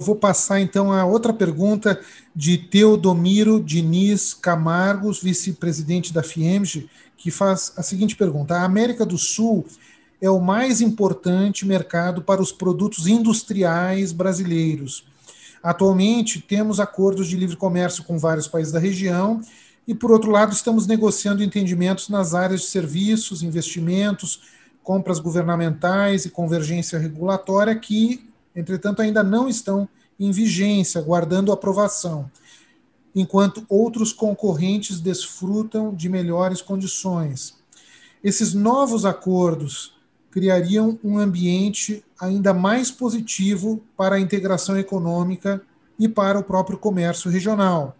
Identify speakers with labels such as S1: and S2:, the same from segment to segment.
S1: Vou passar então a outra pergunta de Teodomiro Diniz Camargos, vice-presidente da FIEMG, que faz a seguinte pergunta: A América do Sul é o mais importante mercado para os produtos industriais brasileiros. Atualmente, temos acordos de livre comércio com vários países da região e, por outro lado, estamos negociando entendimentos nas áreas de serviços, investimentos, compras governamentais e convergência regulatória que entretanto, ainda não estão em vigência, guardando aprovação, enquanto outros concorrentes desfrutam de melhores condições. Esses novos acordos criariam um ambiente ainda mais positivo para a integração econômica e para o próprio comércio regional.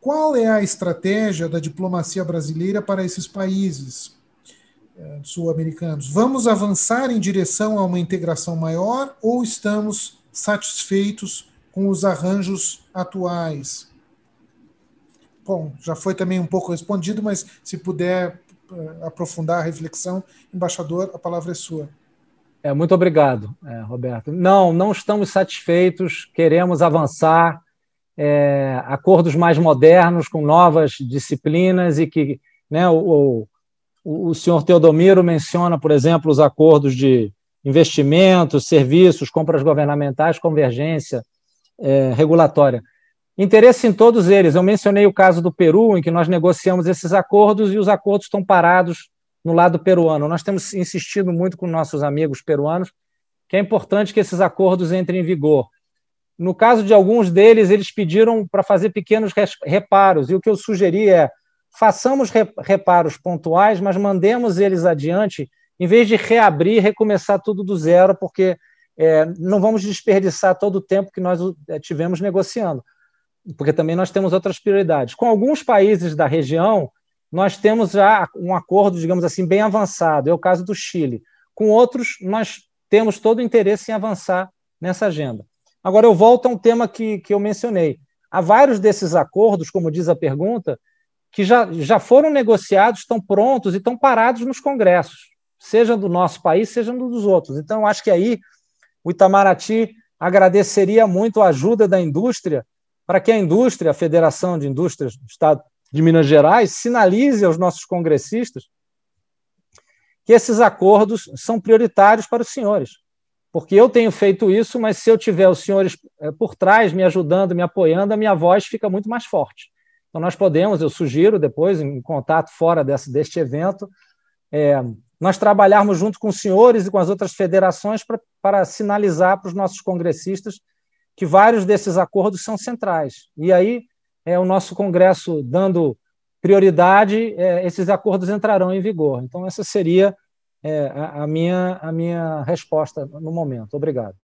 S1: Qual é a estratégia da diplomacia brasileira para esses países? Eh, sul-americanos, vamos avançar em direção a uma integração maior ou estamos satisfeitos com os arranjos atuais? Bom, já foi também um pouco respondido, mas se puder eh, aprofundar a reflexão, embaixador, a palavra é sua. É, muito
S2: obrigado, eh, Roberto. Não, não estamos satisfeitos, queremos avançar, é, acordos mais modernos, com novas disciplinas e que né, o, o senhor Teodomiro menciona, por exemplo, os acordos de investimentos, serviços, compras governamentais, convergência é, regulatória. Interesse em todos eles. Eu mencionei o caso do Peru, em que nós negociamos esses acordos e os acordos estão parados no lado peruano. Nós temos insistido muito com nossos amigos peruanos que é importante que esses acordos entrem em vigor. No caso de alguns deles, eles pediram para fazer pequenos reparos, e o que eu sugeri é façamos reparos pontuais, mas mandemos eles adiante, em vez de reabrir e recomeçar tudo do zero, porque é, não vamos desperdiçar todo o tempo que nós é, tivemos negociando, porque também nós temos outras prioridades. Com alguns países da região, nós temos já um acordo, digamos assim, bem avançado, é o caso do Chile. Com outros, nós temos todo o interesse em avançar nessa agenda. Agora, eu volto a um tema que, que eu mencionei. Há vários desses acordos, como diz a pergunta, que já, já foram negociados, estão prontos e estão parados nos congressos, seja do nosso país, seja dos outros. Então, acho que aí o Itamaraty agradeceria muito a ajuda da indústria para que a indústria, a Federação de Indústrias do Estado de Minas Gerais, sinalize aos nossos congressistas que esses acordos são prioritários para os senhores. Porque eu tenho feito isso, mas se eu tiver os senhores eh, por trás me ajudando, me apoiando, a minha voz fica muito mais forte. Então, nós podemos, eu sugiro depois, em contato fora desse, deste evento, é, nós trabalharmos junto com os senhores e com as outras federações pra, para sinalizar para os nossos congressistas que vários desses acordos são centrais. E aí, é, o nosso Congresso dando prioridade, é, esses acordos entrarão em vigor. Então, essa seria é, a, a, minha, a minha resposta no momento. Obrigado.